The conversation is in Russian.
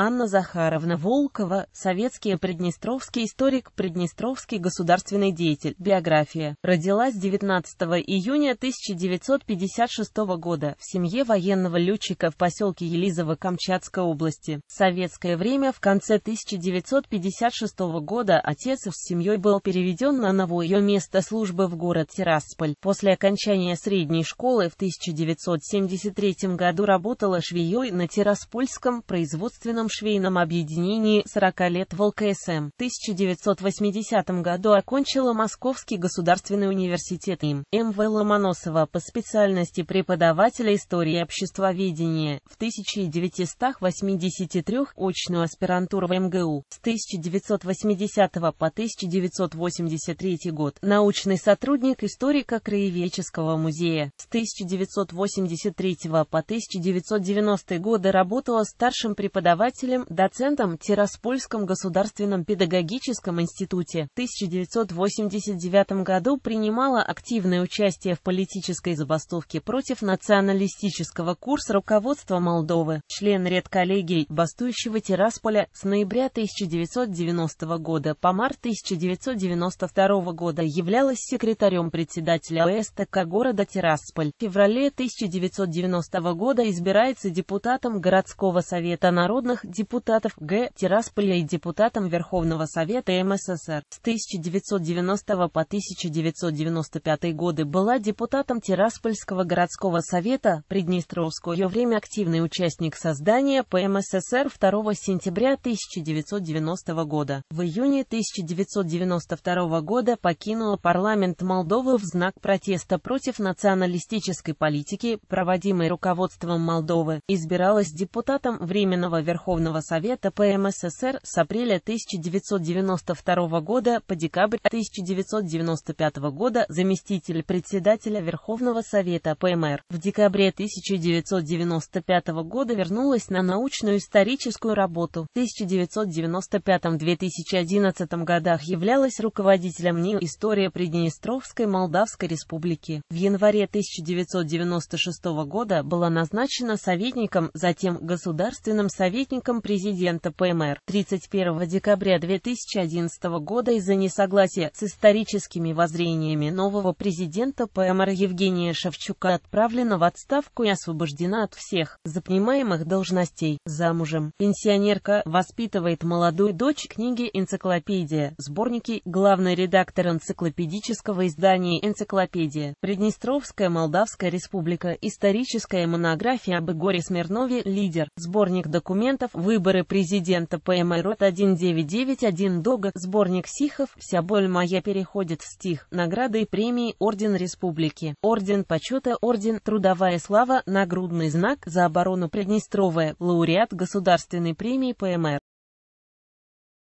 Анна Захаровна Волкова, советский приднестровский историк, приднестровский государственный деятель. Биография. Родилась 19 июня 1956 года в семье военного летчика в поселке Елизово Камчатской области. В советское время в конце 1956 года отец с семьей был переведен на новое место службы в город Тирасполь. После окончания средней школы в 1973 году работала швеей на Тираспольском производственном Всемирном швейном объединении 40 лет в ЛКСМ. В 1980 году окончила Московский государственный университет им. М.В. Ломоносова по специальности преподавателя истории обществоведения. В 1983 очную аспирантуру в МГУ. С 1980 по 1983 год научный сотрудник историка Краеведческого музея. С 1983 по 1990 годы работала старшим преподавателем преподавателем, доцентом в Тираспольском государственном педагогическом институте. В 1989 году принимала активное участие в политической забастовке против националистического курса руководства Молдовы, член редколлегии бастующего Тирасполя с ноября 1990 года по март 1992 года являлась секретарем председателя ОСТК города Тирасполь. В феврале 1990 года избирается депутатом городского совета народных депутатов Г. Тирасполя и депутатом Верховного Совета МССР. С 1990 по 1995 годы была депутатом Тираспольского городского совета Приднестровского. Ее время активный участник создания ПМССР 2 сентября 1990 года. В июне 1992 года покинула парламент Молдовы в знак протеста против националистической политики, проводимой руководством Молдовы, избиралась депутатом Временного Верховного Верховного Совета ПМССР с апреля 1992 года по декабрь 1995 года заместитель председателя Верховного Совета ПМР. В декабре 1995 года вернулась на научную историческую работу. В 1995-2011 годах являлась руководителем НИИ «История Приднестровской Молдавской Республики». В январе 1996 года была назначена советником, затем государственным советником помощником президента ПМР 31 декабря 2011 года из-за несогласия с историческими воззрениями нового президента ПМР Евгения Шевчука отправлена в отставку и освобождена от всех занимаемых должностей. Замужем. Пенсионерка воспитывает молодую дочь книги «Энциклопедия». Сборники. Главный редактор энциклопедического издания «Энциклопедия». Приднестровская Молдавская республика. Историческая монография об Игоре Смирнове. Лидер. Сборник документов Сихов, выборы президента ПМРОТ 1991 Дога, сборник Сихов, вся боль моя переходит в стих, награды и премии, Орден Республики, Орден Почета, Орден Трудовая Слава, нагрудный знак за оборону Приднестровая, лауреат Государственной премии ПМР.